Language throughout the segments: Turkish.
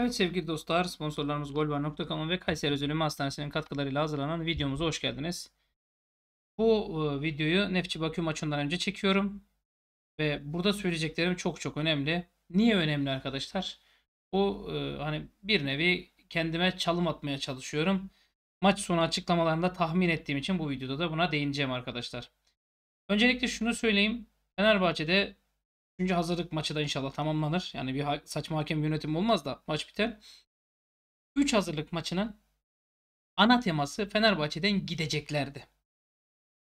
Evet sevgili dostlar sponsorlarımız golbar.com ve Kayseri Özülümü Hastanesi'nin katkılarıyla hazırlanan videomuza hoş geldiniz. Bu e, videoyu Nefçi Bakü maçından önce çekiyorum. Ve burada söyleyeceklerim çok çok önemli. Niye önemli arkadaşlar? Bu e, hani bir nevi kendime çalım atmaya çalışıyorum. Maç sonu açıklamalarında tahmin ettiğim için bu videoda da buna değineceğim arkadaşlar. Öncelikle şunu söyleyeyim. Fenerbahçe'de Üçüncü hazırlık maçı da inşallah tamamlanır. Yani bir saçma hakem yönetim olmaz da maç biter. Üç hazırlık maçının ana teması Fenerbahçe'den gideceklerdi.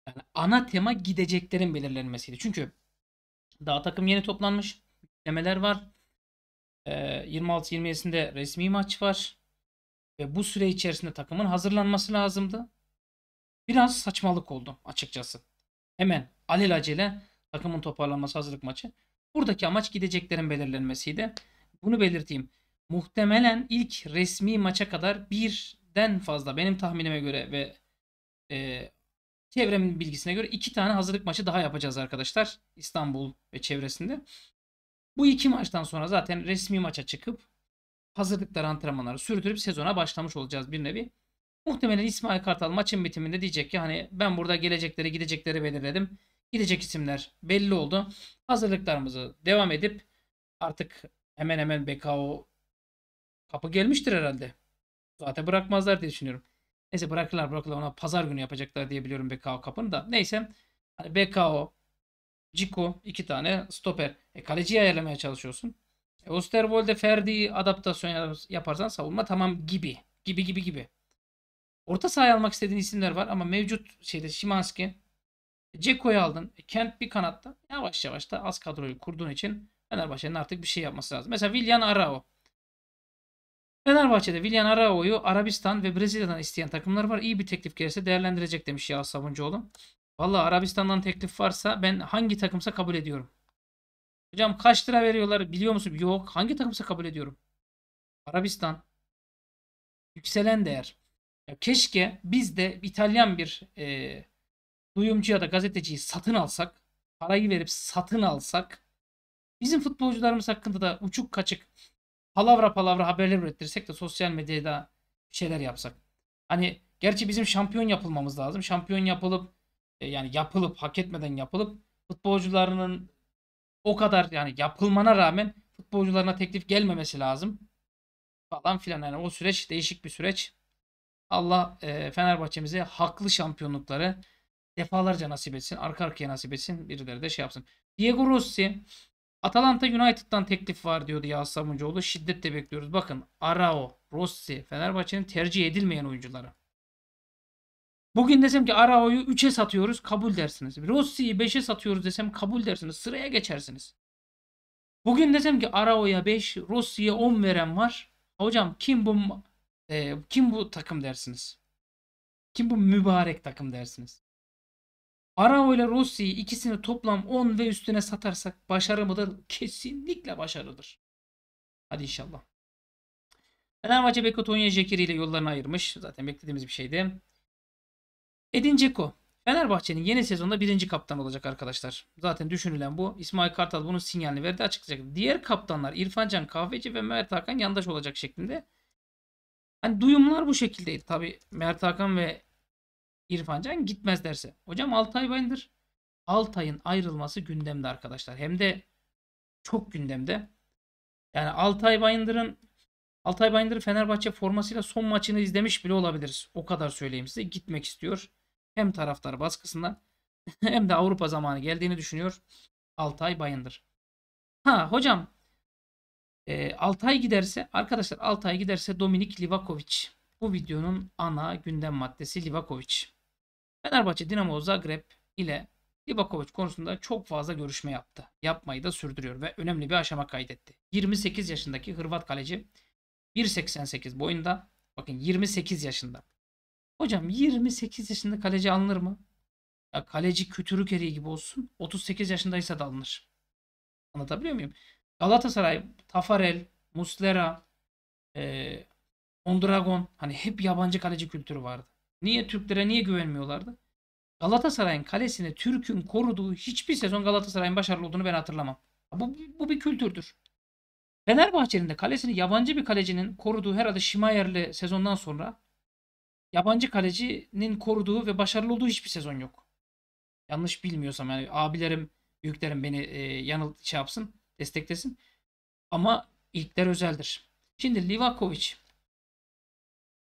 Yani ana tema gideceklerin belirlenmesiydi. Çünkü daha takım yeni toplanmış. demeler var. E, ee, 26-27'sinde resmi maç var. Ve bu süre içerisinde takımın hazırlanması lazımdı. Biraz saçmalık oldu açıkçası. Hemen alelacele takımın toparlanması hazırlık maçı. Buradaki amaç gideceklerin belirlenmesiydi. Bunu belirteyim. Muhtemelen ilk resmi maça kadar birden fazla benim tahminime göre ve e, çevremin bilgisine göre iki tane hazırlık maçı daha yapacağız arkadaşlar. İstanbul ve çevresinde. Bu iki maçtan sonra zaten resmi maça çıkıp hazırlıklar antrenmanları sürdürüp sezona başlamış olacağız bir nevi. Muhtemelen İsmail Kartal maçın bitiminde diyecek ki hani ben burada gelecekleri gidecekleri belirledim gidecek isimler belli oldu. Hazırlıklarımızı devam edip artık hemen hemen BKO kapı gelmiştir herhalde. Zaten bırakmazlar diye düşünüyorum. Neyse bırakırlar bırakırlar ona pazar günü yapacaklar diye biliyorum BKO kapını da. Neyse hani BKO, Ciku iki tane stoper. E, kaleciyi ayarlamaya çalışıyorsun. E, Osterwold'e Ferdi adaptasyon yaparsan savunma tamam gibi. Gibi gibi gibi. Orta sahaya almak istediğin isimler var ama mevcut şeyde Şimanski Ceko'yu aldın. E, kent bir kanatta. Yavaş yavaş da az kadroyu kurduğun için Fenerbahçe'nin artık bir şey yapması lazım. Mesela Villan Arao. Fenerbahçe'de Villan Arao'yu Arabistan ve Brezilya'dan isteyen takımlar var. İyi bir teklif gelirse değerlendirecek demiş Yağız Sabuncuoğlu. Valla Arabistan'dan teklif varsa ben hangi takımsa kabul ediyorum. Hocam kaç lira veriyorlar biliyor musun? Yok. Hangi takımsa kabul ediyorum. Arabistan. Yükselen değer. Ya keşke biz de İtalyan bir e, duyumcu ya da gazeteciyi satın alsak, parayı verip satın alsak, bizim futbolcularımız hakkında da uçuk kaçık palavra palavra haberler ürettirsek de sosyal medyada bir şeyler yapsak. Hani gerçi bizim şampiyon yapılmamız lazım. Şampiyon yapılıp e, yani yapılıp hak etmeden yapılıp futbolcularının o kadar yani yapılmana rağmen futbolcularına teklif gelmemesi lazım. Falan filan yani o süreç değişik bir süreç. Allah e, Fenerbahçemize haklı şampiyonlukları defalarca nasip etsin. Arka arkaya nasip etsin. Birileri de şey yapsın. Diego Rossi Atalanta United'dan teklif var diyordu Yağız Sabuncuoğlu. Şiddetle bekliyoruz. Bakın Arao, Rossi, Fenerbahçe'nin tercih edilmeyen oyuncuları. Bugün desem ki Arao'yu 3'e satıyoruz kabul dersiniz. Rossi'yi 5'e satıyoruz desem kabul dersiniz. Sıraya geçersiniz. Bugün desem ki Arao'ya 5, Rossi'ye 10 veren var. Hocam kim bu e, kim bu takım dersiniz? Kim bu mübarek takım dersiniz? Arao ile Rossi'yi ikisini toplam 10 ve üstüne satarsak başarı mıdır? Kesinlikle başarıdır. Hadi inşallah. Fenerbahçe Beko Tonya Jekiri ile yollarını ayırmış. Zaten beklediğimiz bir şeydi. Edin Ceko. Fenerbahçe'nin yeni sezonda birinci kaptan olacak arkadaşlar. Zaten düşünülen bu. İsmail Kartal bunun sinyalini verdi açıklayacak. Diğer kaptanlar İrfancan Kahveci ve Mert Hakan yandaş olacak şeklinde. Hani duyumlar bu şekildeydi. Tabi Mert Hakan ve İrfan Can gitmez derse. Hocam Altay Bayındır. Altay'ın ayrılması gündemde arkadaşlar. Hem de çok gündemde. Yani Altay Bayındır'ın Altay Bayındır Fenerbahçe formasıyla son maçını izlemiş bile olabiliriz. O kadar söyleyeyim size. Gitmek istiyor. Hem taraftar baskısından hem de Avrupa zamanı geldiğini düşünüyor Altay Bayındır. Ha hocam e, ee, Altay giderse arkadaşlar Altay giderse Dominik Livakovic. Bu videonun ana gündem maddesi Livakovic. Fenerbahçe Dinamo Zagreb ile Libakovic konusunda çok fazla görüşme yaptı. Yapmayı da sürdürüyor ve önemli bir aşama kaydetti. 28 yaşındaki Hırvat kaleci 1.88 boyunda. Bakın 28 yaşında. Hocam 28 yaşında kaleci alınır mı? Ya kaleci kütürük eriği gibi olsun. 38 yaşındaysa da alınır. Anlatabiliyor muyum? Galatasaray, Tafarel, Muslera, e, Mondragon hani hep yabancı kaleci kültürü vardı. Niye Türklere niye güvenmiyorlardı? Galatasaray'ın kalesini Türk'ün koruduğu hiçbir sezon Galatasaray'ın başarılı olduğunu ben hatırlamam. Bu, bu bir kültürdür. Fenerbahçe'nin de kalesini yabancı bir kalecinin koruduğu herhalde Şimayer'le sezondan sonra yabancı kalecinin koruduğu ve başarılı olduğu hiçbir sezon yok. Yanlış bilmiyorsam yani abilerim, büyüklerim beni e, yanıl şey yapsın, desteklesin. Ama ilkler özeldir. Şimdi Livakovic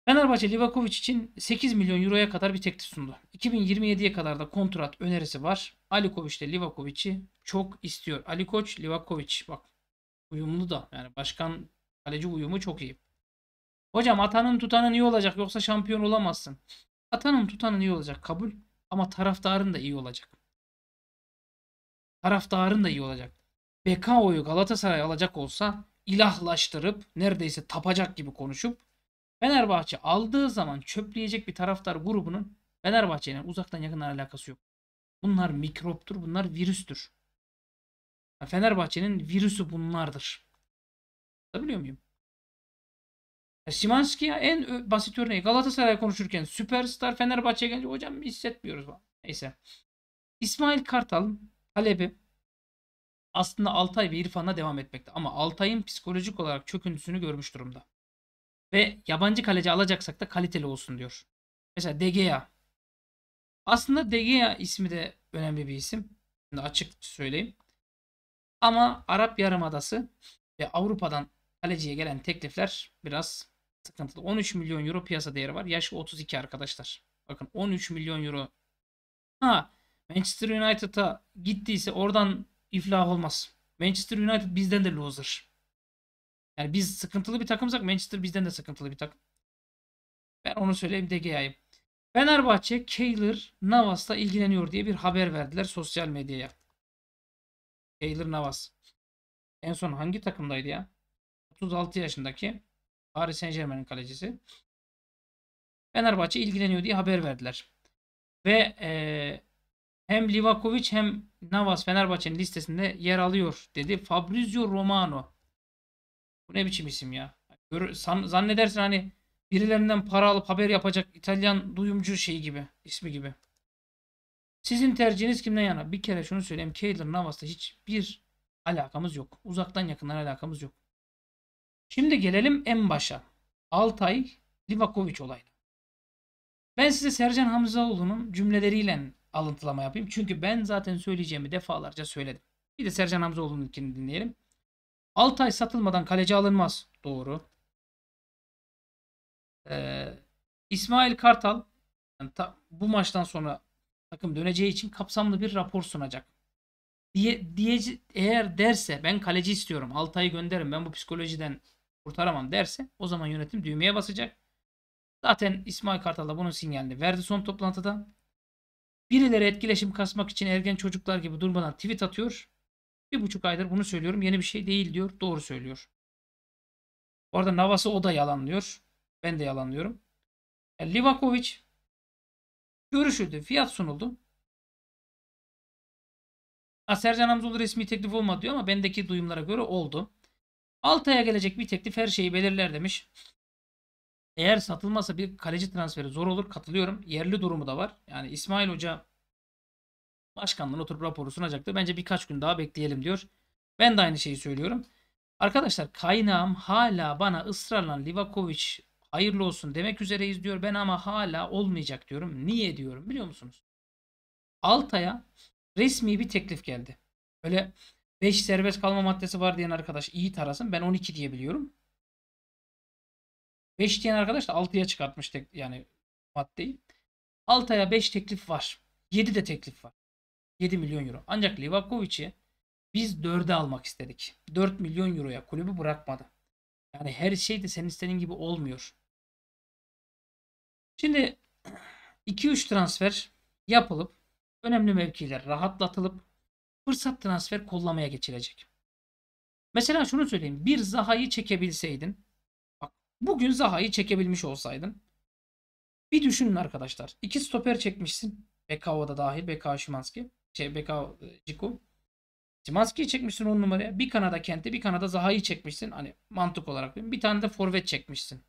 Fenerbahçe Livakovic için 8 milyon euroya kadar bir teklif sundu. 2027'ye kadar da kontrat önerisi var. Ali Kovic de Livakovic'i çok istiyor. Ali Koç, Livakovic bak uyumlu da yani başkan kaleci uyumu çok iyi. Hocam atanın tutanın iyi olacak yoksa şampiyon olamazsın. Atanın tutanın iyi olacak kabul ama taraftarın da iyi olacak. Taraftarın da iyi olacak. Bekao'yu Galatasaray alacak olsa ilahlaştırıp neredeyse tapacak gibi konuşup Fenerbahçe aldığı zaman çöpleyecek bir taraftar grubunun Fenerbahçe'yle uzaktan yakından alakası yok. Bunlar mikroptur, bunlar virüstür. Fenerbahçe'nin virüsü bunlardır. Biliyor muyum? Simanski'ye en basit örneği Galatasaray konuşurken süperstar Fenerbahçe'ye gelince hocam hissetmiyoruz falan. Neyse. İsmail Kartal talebi aslında Altay ve İrfan'la devam etmekte ama Altay'ın psikolojik olarak çöküntüsünü görmüş durumda. Ve yabancı kaleci alacaksak da kaliteli olsun diyor. Mesela De Gea. Aslında De Gea ismi de önemli bir isim. Şimdi açık söyleyeyim. Ama Arap Yarımadası ve Avrupa'dan kaleciye gelen teklifler biraz sıkıntılı. 13 milyon euro piyasa değeri var. Yaşı 32 arkadaşlar. Bakın 13 milyon euro. Ha Manchester United'a gittiyse oradan iflah olmaz. Manchester United bizden de loser. Yani biz sıkıntılı bir takımsak Manchester bizden de sıkıntılı bir takım. Ben onu söyleyeyim De Gea'yı. Fenerbahçe Keylor Navas'la ilgileniyor diye bir haber verdiler sosyal medyaya. Keylor Navas. En son hangi takımdaydı ya? 36 yaşındaki Paris Saint Germain'in kalecisi. Fenerbahçe ilgileniyor diye haber verdiler. Ve e, hem Livakovic hem Navas Fenerbahçe'nin listesinde yer alıyor dedi. Fabrizio Romano bu ne biçim isim ya? Görür, san, zannedersin hani birilerinden para alıp haber yapacak İtalyan duyumcu şeyi gibi, ismi gibi. Sizin tercihiniz kimden yana? Bir kere şunu söyleyeyim. Kaylor Navas'ta hiçbir alakamız yok. Uzaktan yakından alakamız yok. Şimdi gelelim en başa. Altay Livakovic olayına. Ben size Sercan Hamzaoğlu'nun cümleleriyle alıntılama yapayım. Çünkü ben zaten söyleyeceğimi defalarca söyledim. Bir de Sercan Hamzaoğlu'nunkini dinleyelim ay satılmadan kaleci alınmaz. Doğru. Ee, İsmail Kartal yani ta, bu maçtan sonra takım döneceği için kapsamlı bir rapor sunacak. Diye, diye eğer derse ben kaleci istiyorum. Altay'ı gönderin. Ben bu psikolojiden kurtaramam derse o zaman yönetim düğmeye basacak. Zaten İsmail Kartal da bunun sinyalini verdi son toplantıda. Birileri etkileşim kasmak için ergen çocuklar gibi durmadan tweet atıyor. Bir buçuk aydır bunu söylüyorum. Yeni bir şey değil diyor. Doğru söylüyor. Orada Navas'ı o da yalanlıyor. Ben de yalanlıyorum. Yani e, Livakovic görüşüldü. Fiyat sunuldu. Ha, Sercan Hamzoğlu resmi teklif olmadı diyor ama bendeki duyumlara göre oldu. Altay'a gelecek bir teklif her şeyi belirler demiş. Eğer satılmazsa bir kaleci transferi zor olur. Katılıyorum. Yerli durumu da var. Yani İsmail Hoca başkanlar oturup raporu sunacaktır. Bence birkaç gün daha bekleyelim diyor. Ben de aynı şeyi söylüyorum. Arkadaşlar kaynağım hala bana ısrarlan. Livakovic hayırlı olsun demek üzereyiz diyor. Ben ama hala olmayacak diyorum. Niye diyorum biliyor musunuz? Altay'a resmi bir teklif geldi. Böyle 5 serbest kalma maddesi var diyen arkadaş iyi tarasın. Ben 12 diye biliyorum. 5 diyen arkadaş da 6'ya çıkartmış tek, yani maddeyi. Altay'a 5 teklif var. 7 de teklif var. 7 milyon euro. Ancak Livakovic'i biz 4'e almak istedik. 4 milyon euroya kulübü bırakmadı. Yani her şey de senin istediğin gibi olmuyor. Şimdi 2-3 transfer yapılıp önemli mevkiler rahatlatılıp fırsat transfer kollamaya geçilecek. Mesela şunu söyleyeyim. Bir Zaha'yı çekebilseydin. Bak bugün Zaha'yı çekebilmiş olsaydın. Bir düşünün arkadaşlar. İki stoper çekmişsin. BK da dahil. BK Şimanski. Şey ÇBK'ciku. E, Simanski'yi çekmişsin on numaraya. Bir kanada Kent'i bir kanada Zaha'yı çekmişsin. Hani mantık olarak. Bir tane de forvet çekmişsin.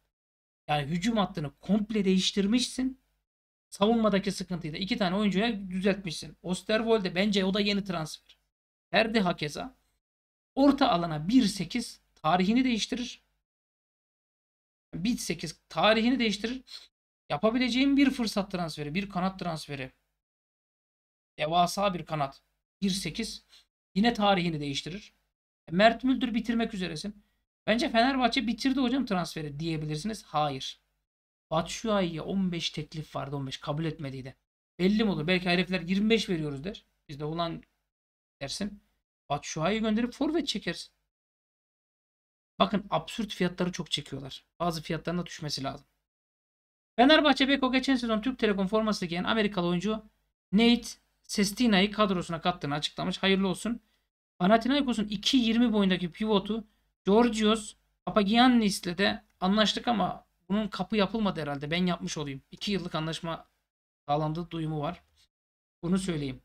Yani hücum hattını komple değiştirmişsin. Savunmadaki sıkıntıyı da iki tane oyuncuya düzeltmişsin. Osterwolde bence o da yeni transfer. Ferdi Hakeza orta alana 1-8 tarihini değiştirir. 1-8 tarihini değiştirir. Yapabileceğim bir fırsat transferi, bir kanat transferi. Devasa bir kanat. 1-8. Yine tarihini değiştirir. E, Mert Müldür bitirmek üzeresin. Bence Fenerbahçe bitirdi hocam transferi diyebilirsiniz. Hayır. Batshuayi'ye 15 teklif vardı 15 kabul etmediydi. Belli mi olur? Belki herifler 25 veriyoruz der. Biz de ulan dersin. Batshuayi'yi gönderip forvet çekersin. Bakın absürt fiyatları çok çekiyorlar. Bazı fiyatların düşmesi lazım. Fenerbahçe Beko geçen sezon Türk Telekom forması giyen Amerikalı oyuncu Nate Sestina'yı kadrosuna kattığını açıklamış. Hayırlı olsun. Panathinaikos'un 2.20 boyundaki pivotu Georgios Papagiannis ile de anlaştık ama bunun kapı yapılmadı herhalde. Ben yapmış olayım. 2 yıllık anlaşma sağlandığı duyumu var. Bunu söyleyeyim.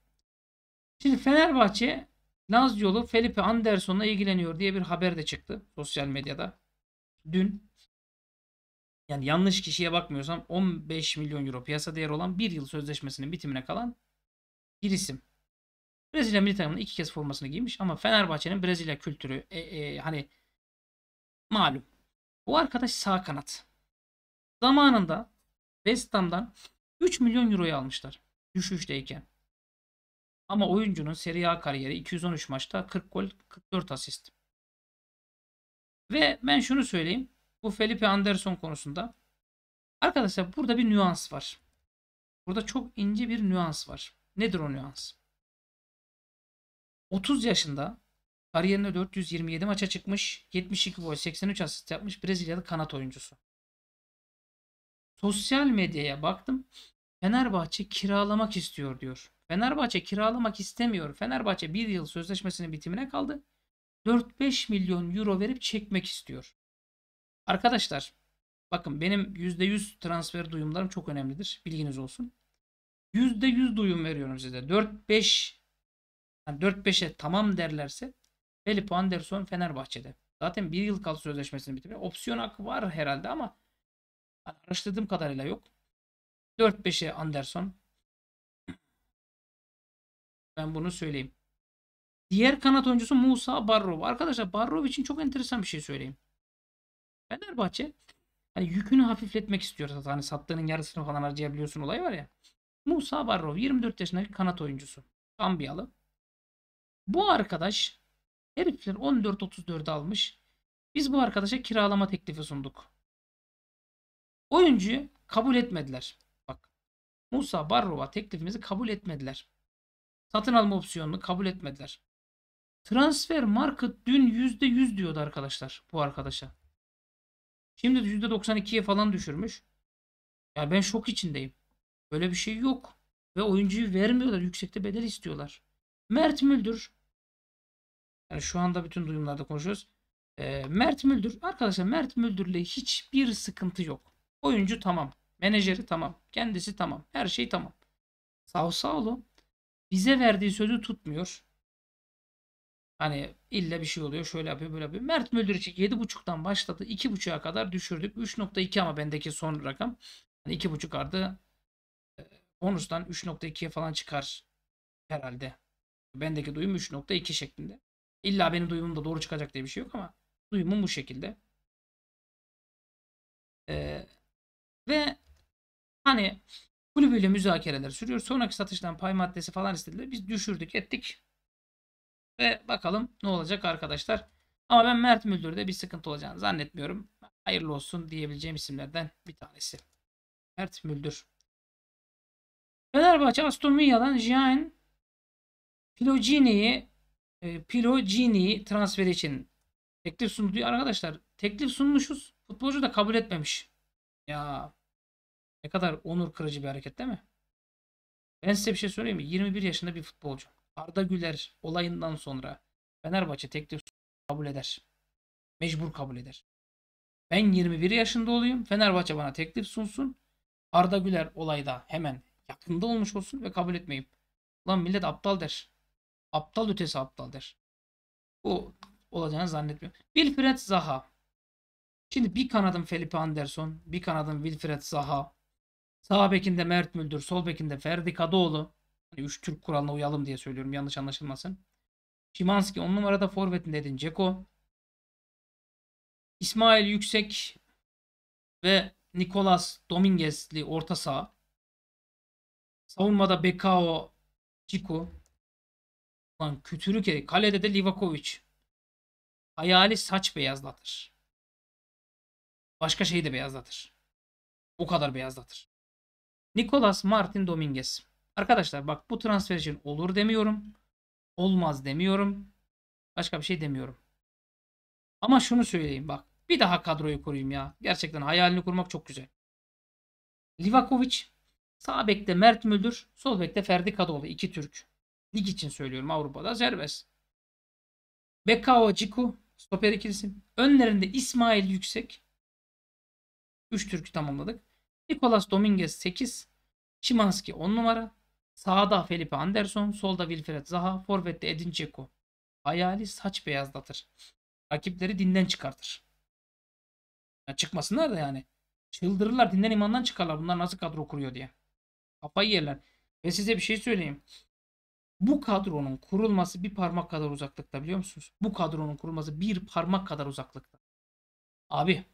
Şimdi Fenerbahçe Laziolu Felipe Anderson'la ilgileniyor diye bir haber de çıktı sosyal medyada. Dün yani yanlış kişiye bakmıyorsam 15 milyon euro piyasa değeri olan bir yıl sözleşmesinin bitimine kalan bir isim. Brezilya milli takımının iki kez formasını giymiş ama Fenerbahçe'nin Brezilya kültürü e, e, hani malum. Bu arkadaş sağ kanat. Zamanında West Ham'dan 3 milyon euro'yu almışlar. Düşüşteyken. Ama oyuncunun Serie A kariyeri 213 maçta 40 gol 44 asist. Ve ben şunu söyleyeyim. Bu Felipe Anderson konusunda. Arkadaşlar burada bir nüans var. Burada çok ince bir nüans var. Nedir o nüans? 30 yaşında kariyerinde 427 maça çıkmış, 72 gol, 83 asist yapmış Brezilyalı kanat oyuncusu. Sosyal medyaya baktım. Fenerbahçe kiralamak istiyor diyor. Fenerbahçe kiralamak istemiyor. Fenerbahçe bir yıl sözleşmesinin bitimine kaldı. 4-5 milyon euro verip çekmek istiyor. Arkadaşlar bakın benim %100 transfer duyumlarım çok önemlidir. Bilginiz olsun. %100 duyum veriyorum size. 4-5 yani 4-5'e tamam derlerse Felipe Anderson Fenerbahçe'de. Zaten bir yıl kaldı sözleşmesini bitiriyor. Opsiyon hakkı var herhalde ama araştırdığım kadarıyla yok. 4-5'e Anderson. Ben bunu söyleyeyim. Diğer kanat oyuncusu Musa Barrov. Arkadaşlar Barrov için çok enteresan bir şey söyleyeyim. Fenerbahçe hani yükünü hafifletmek istiyor. Hani sattığının yarısını falan harcayabiliyorsun olay var ya. Musa Barrow 24 yaşındaki kanat oyuncusu. Gambiyalı. Bu arkadaş herifler 14-34'e almış. Biz bu arkadaşa kiralama teklifi sunduk. Oyuncuyu kabul etmediler. Bak Musa Barrow'a teklifimizi kabul etmediler. Satın alma opsiyonunu kabul etmediler. Transfer market dün %100 diyordu arkadaşlar bu arkadaşa. Şimdi %92'ye falan düşürmüş. Ya ben şok içindeyim. Böyle bir şey yok. Ve oyuncuyu vermiyorlar. Yüksekte bedel istiyorlar. Mert Müldür. Yani şu anda bütün duyumlarda konuşuyoruz. E, Mert Müldür. Arkadaşlar Mert Müldür'le hiçbir sıkıntı yok. Oyuncu tamam. Menajeri tamam. Kendisi tamam. Her şey tamam. Sağ olun. bize verdiği sözü tutmuyor. Hani illa bir şey oluyor. Şöyle yapıyor böyle yapıyor. Mert Müldür için 7.5'tan başladı. 2.5'a kadar düşürdük. 3.2 ama bendeki son rakam. Hani 2.5 ardı. Onus'tan 3.2'ye falan çıkar herhalde. Bendeki duyum 3.2 şeklinde. İlla benim duyumum da doğru çıkacak diye bir şey yok ama duyumum bu şekilde. Ee, ve hani kulübüyle müzakereler sürüyor. Sonraki satıştan pay maddesi falan istediler. Biz düşürdük ettik. Ve bakalım ne olacak arkadaşlar. Ama ben Mert Müldür'de bir sıkıntı olacağını zannetmiyorum. Hayırlı olsun diyebileceğim isimlerden bir tanesi. Mert Müldür. Fenerbahçe Aston Villa'dan Jean Pilogini'yi e, Pilogini transfer için teklif sundu. diyor Arkadaşlar teklif sunmuşuz. Futbolcu da kabul etmemiş. Ya ne kadar onur kırıcı bir hareket değil mi? Ben size bir şey söyleyeyim mi? 21 yaşında bir futbolcu. Arda Güler olayından sonra Fenerbahçe teklif kabul eder. Mecbur kabul eder. Ben 21 yaşında olayım. Fenerbahçe bana teklif sunsun. Arda Güler olayda hemen yakında olmuş olsun ve kabul etmeyip Lan millet aptal der. Aptal ötesi aptal der. Bu olacağını zannetmiyorum. Wilfred Zaha. Şimdi bir kanadım Felipe Anderson, bir kanadım Wilfred Zaha. Sağ bekinde Mert Müldür, sol bekinde Ferdi Kadıoğlu. Hani üç Türk kuralına uyalım diye söylüyorum yanlış anlaşılmasın. Şimanski 10 numarada forvetinde dedin Ceko. İsmail Yüksek ve Nicolas Dominguez'li orta saha. Savunmada Bekao, Ciku. Lan kötülük eri. Kalede de Livakovic. Hayali saç beyazlatır. Başka şeyi de beyazlatır. O kadar beyazlatır. Nicolas Martin Dominguez. Arkadaşlar bak bu transfer için olur demiyorum. Olmaz demiyorum. Başka bir şey demiyorum. Ama şunu söyleyeyim bak. Bir daha kadroyu kurayım ya. Gerçekten hayalini kurmak çok güzel. Livakovic Sağ bekte Mert Müldür, sol bekte Ferdi Kadıoğlu. iki Türk. Lig için söylüyorum Avrupa'da serbest. Bekao Ciku stoper ikilisi. Önlerinde İsmail Yüksek. Üç Türk'ü tamamladık. Nicolas Dominguez 8. Şimanski 10 numara. Sağda Felipe Anderson. Solda Wilfred Zaha. Forvet'te Edin Dzeko. Hayali saç beyazlatır. Rakipleri dinden çıkartır. Ya çıkmasınlar da yani. Çıldırırlar dinden imandan çıkarlar. Bunlar nasıl kadro kuruyor diye. Kafayı yerler. Ve size bir şey söyleyeyim. Bu kadronun kurulması bir parmak kadar uzaklıkta biliyor musunuz? Bu kadronun kurulması bir parmak kadar uzaklıkta. Abi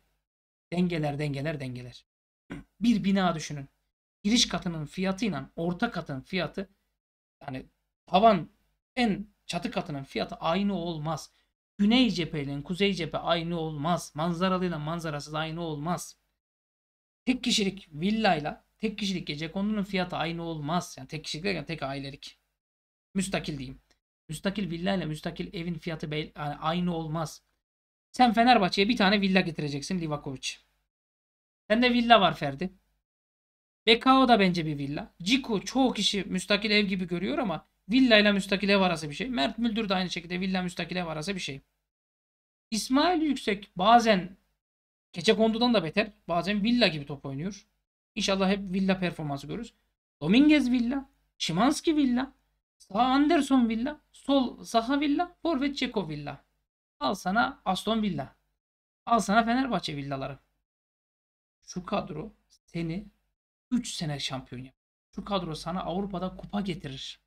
dengeler dengeler dengeler. Bir bina düşünün. Giriş katının fiyatıyla orta katın fiyatı yani tavan en çatı katının fiyatı aynı olmaz. Güney cepheyle kuzey cephe aynı olmaz. Manzaralıyla manzarasız aynı olmaz. Tek kişilik villayla Tek kişilik gece kondu'nun fiyatı aynı olmaz. Yani tek kişilik derken tek ailelik. Müstakil diyeyim. Müstakil villa ile müstakil evin fiyatı aynı olmaz. Sen Fenerbahçe'ye bir tane villa getireceksin Livakovic. Sende villa var Ferdi. Bekao da bence bir villa. Ciku çoğu kişi müstakil ev gibi görüyor ama villa ile müstakil ev arası bir şey. Mert Müldür de aynı şekilde villa müstakil ev arası bir şey. İsmail Yüksek bazen gece kondudan da beter. Bazen villa gibi top oynuyor. İnşallah hep Villa performansı görürüz. Dominguez Villa, Şimanski Villa, sağ Anderson Villa, sol Zaha Villa, forvet Ceko Villa. Al sana Aston Villa. Al sana Fenerbahçe villaları. Şu kadro seni 3 sene şampiyon yapar. Şu kadro sana Avrupa'da kupa getirir.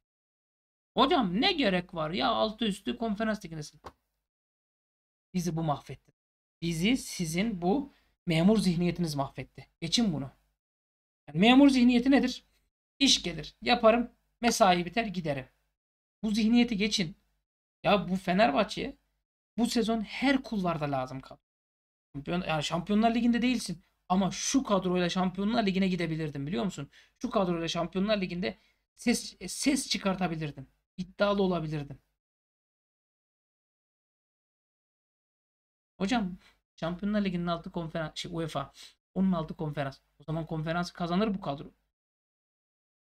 Hocam ne gerek var ya altı üstü konferans teknesi. Bizi bu mahvetti. Bizi sizin bu memur zihniyetiniz mahvetti. Geçin bunu. Yani memur zihniyeti nedir? İş gelir, yaparım, mesai biter, giderim. Bu zihniyeti geçin. Ya bu Fenerbahçe bu sezon her kulvarda lazım kaldı. Şampiyon, yani Şampiyonlar Ligi'nde değilsin. Ama şu kadroyla Şampiyonlar Ligi'ne gidebilirdim biliyor musun? Şu kadroyla Şampiyonlar Ligi'nde ses, e, ses çıkartabilirdin. İddialı olabilirdin. Hocam Şampiyonlar Ligi'nin altı konferans şey, UEFA onun altı konferans. O zaman konferans kazanır bu kadro.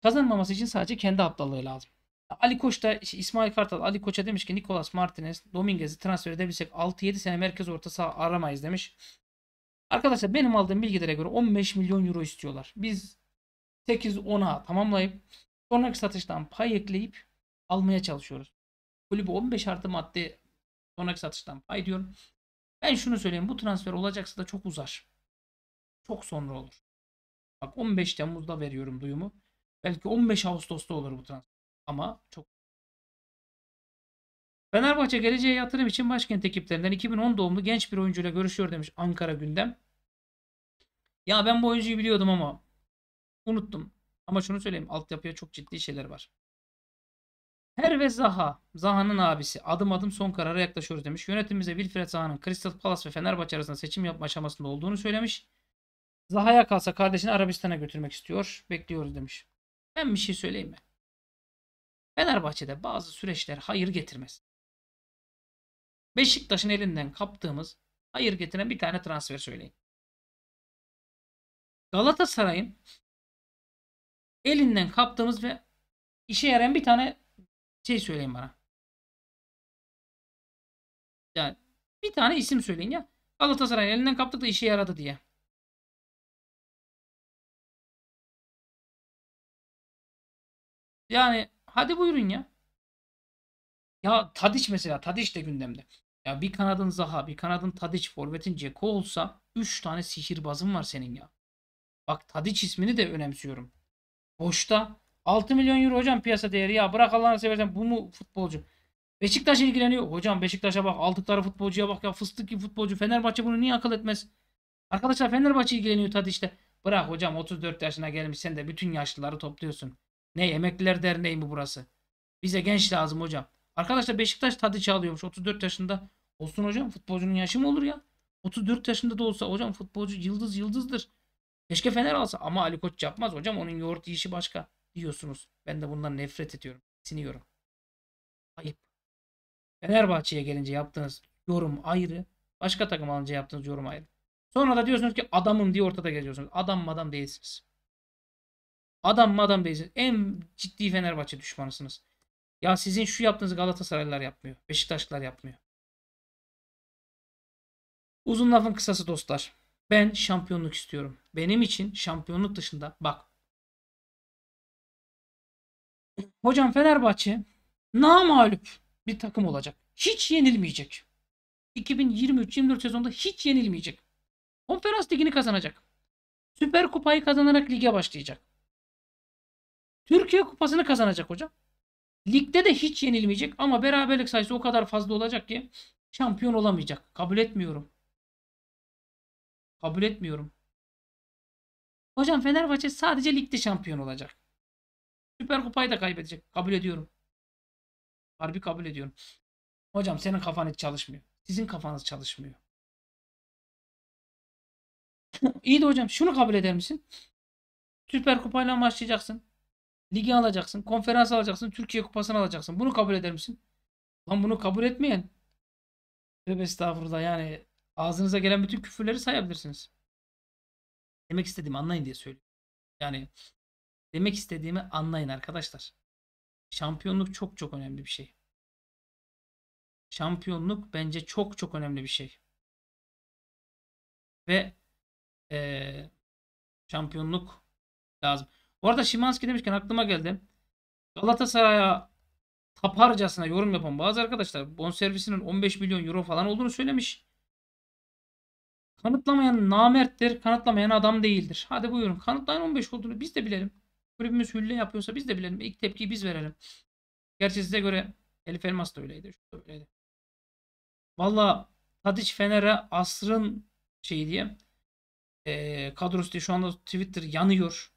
Kazanmaması için sadece kendi aptallığı lazım. Ali Koç da şey, İsmail Kartal Ali Koç'a demiş ki Nicolas Martinez Dominguez'i transfer edebilsek 6-7 sene merkez orta saha aramayız demiş. Arkadaşlar benim aldığım bilgilere göre 15 milyon euro istiyorlar. Biz 8-10'a tamamlayıp sonraki satıştan pay ekleyip almaya çalışıyoruz. Kulübü 15 artı madde sonraki satıştan pay diyorum. Ben şunu söyleyeyim bu transfer olacaksa da çok uzar çok sonra olur. Bak 15 Temmuz'da veriyorum duyumu. Belki 15 Ağustos'ta olur bu transfer. Ama çok Fenerbahçe geleceğe yatırım için başkent ekiplerinden 2010 doğumlu genç bir oyuncuyla görüşüyor demiş Ankara gündem. Ya ben bu oyuncuyu biliyordum ama unuttum. Ama şunu söyleyeyim altyapıya çok ciddi şeyler var. Her ve Zaha, Zaha'nın abisi adım adım son karara yaklaşıyoruz demiş. Yönetimimize Wilfred Zaha'nın Crystal Palace ve Fenerbahçe arasında seçim yapma aşamasında olduğunu söylemiş. Zaha'ya kalsa kardeşini Arabistan'a götürmek istiyor. Bekliyoruz demiş. Ben bir şey söyleyeyim mi? Fenerbahçe'de bazı süreçler hayır getirmez. Beşiktaş'ın elinden kaptığımız hayır getiren bir tane transfer söyleyin. Galatasaray'ın elinden kaptığımız ve işe yarayan bir tane şey söyleyin bana. Yani bir tane isim söyleyin ya. Galatasaray'ın elinden kaptık da işe yaradı diye. Yani hadi buyurun ya. Ya Tadiç mesela. Tadiç de gündemde. Ya bir kanadın Zaha, bir kanadın Tadiç, forvetin Ceko olsa 3 tane sihirbazın var senin ya. Bak Tadiç ismini de önemsiyorum. Boşta 6 milyon euro hocam piyasa değeri ya. Bırak Allah'ını seversen bu mu futbolcu? Beşiktaş ilgileniyor. Hocam Beşiktaş'a bak aldıkları futbolcuya bak ya fıstık gibi futbolcu. Fenerbahçe bunu niye akıl etmez? Arkadaşlar Fenerbahçe ilgileniyor Tadiç'te. Bırak hocam 34 yaşına gelmiş sen de bütün yaşlıları topluyorsun. Ne emekliler derneği mi burası? Bize genç lazım hocam. Arkadaşlar Beşiktaş Tadiç'i alıyormuş 34 yaşında. Olsun hocam futbolcunun yaşı mı olur ya? 34 yaşında da olsa hocam futbolcu yıldız yıldızdır. Keşke Fener alsa ama Ali Koç yapmaz hocam onun yoğurt işi başka diyorsunuz. Ben de bundan nefret ediyorum. Siniyorum. Ayıp. Fenerbahçe'ye gelince yaptığınız yorum ayrı. Başka takım alınca yaptığınız yorum ayrı. Sonra da diyorsunuz ki adamım diye ortada geziyorsunuz. Adam adam değilsiniz. Adam Madam adam değilsiniz. En ciddi Fenerbahçe düşmanısınız. Ya sizin şu yaptığınız Galatasaraylılar yapmıyor. Beşiktaşlılar yapmıyor. Uzun lafın kısası dostlar. Ben şampiyonluk istiyorum. Benim için şampiyonluk dışında bak. Hocam Fenerbahçe namalup bir takım olacak. Hiç yenilmeyecek. 2023-24 sezonda hiç yenilmeyecek. Konferans ligini kazanacak. Süper Kupayı kazanarak lige başlayacak. Türkiye Kupası'nı kazanacak hocam. Ligde de hiç yenilmeyecek ama beraberlik sayısı o kadar fazla olacak ki şampiyon olamayacak. Kabul etmiyorum. Kabul etmiyorum. Hocam Fenerbahçe sadece ligde şampiyon olacak. Süper Kupayı da kaybedecek. Kabul ediyorum. Harbi kabul ediyorum. Hocam senin kafan hiç çalışmıyor. Sizin kafanız çalışmıyor. İyi de hocam şunu kabul eder misin? Süper Kupayla başlayacaksın. Ligi alacaksın. Konferans alacaksın. Türkiye kupasını alacaksın. Bunu kabul eder misin? Lan bunu kabul etmeyen. Tövbe estağfurullah yani ağzınıza gelen bütün küfürleri sayabilirsiniz. Demek istediğimi anlayın diye söylüyorum. Yani demek istediğimi anlayın arkadaşlar. Şampiyonluk çok çok önemli bir şey. Şampiyonluk bence çok çok önemli bir şey. Ve ee, şampiyonluk lazım. Bu arada Şimanski demişken aklıma geldi. Galatasaray'a taparcasına yorum yapan bazı arkadaşlar bonservisinin 15 milyon euro falan olduğunu söylemiş. Kanıtlamayan namerttir, kanıtlamayan adam değildir. Hadi buyurun. Kanıtlayan 15 olduğunu biz de bilelim. Kulübümüz hülle yapıyorsa biz de bilelim. İlk tepkiyi biz verelim. Gerçi size göre Elif Elmas da öyleydi. da öyleydi. Valla Tadiç Fener'e asrın şeyi diye e, kadrosu diye şu anda Twitter yanıyor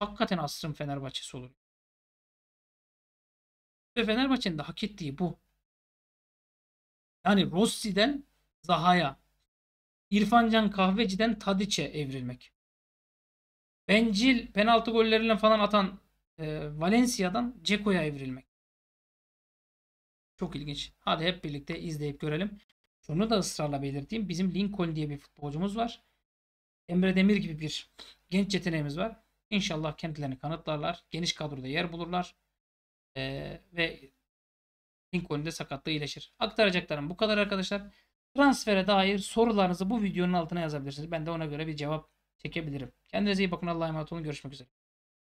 hakikaten asrın Fenerbahçesi olur. Ve Fenerbahçe'nin de hak ettiği bu. Yani Rossi'den Zaha'ya, İrfancan Kahveci'den Tadiç'e evrilmek. Bencil penaltı golleriyle falan atan e, Valencia'dan Ceko'ya evrilmek. Çok ilginç. Hadi hep birlikte izleyip görelim. Şunu da ısrarla belirteyim. Bizim Lincoln diye bir futbolcumuz var. Emre Demir gibi bir genç yeteneğimiz var. İnşallah kendilerini kanıtlarlar. Geniş kadroda yer bulurlar. Ee, ve Lincoln'de sakatlığı iyileşir. Aktaracaklarım bu kadar arkadaşlar. Transfere dair sorularınızı bu videonun altına yazabilirsiniz. Ben de ona göre bir cevap çekebilirim. Kendinize iyi bakın. Allah'a emanet olun. Görüşmek üzere.